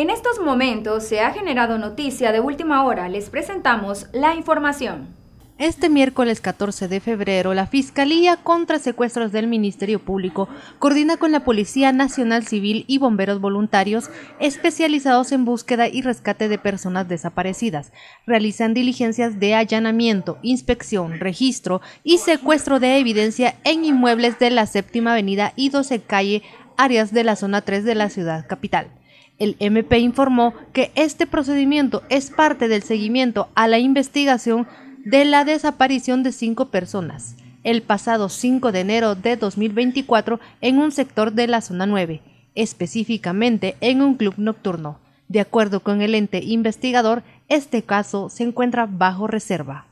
En estos momentos se ha generado noticia de última hora. Les presentamos la información. Este miércoles 14 de febrero, la Fiscalía contra Secuestros del Ministerio Público coordina con la Policía Nacional Civil y bomberos voluntarios especializados en búsqueda y rescate de personas desaparecidas. Realizan diligencias de allanamiento, inspección, registro y secuestro de evidencia en inmuebles de la Séptima Avenida y 12 Calle, áreas de la zona 3 de la ciudad capital. El MP informó que este procedimiento es parte del seguimiento a la investigación de la desaparición de cinco personas el pasado 5 de enero de 2024 en un sector de la zona 9, específicamente en un club nocturno. De acuerdo con el ente investigador, este caso se encuentra bajo reserva.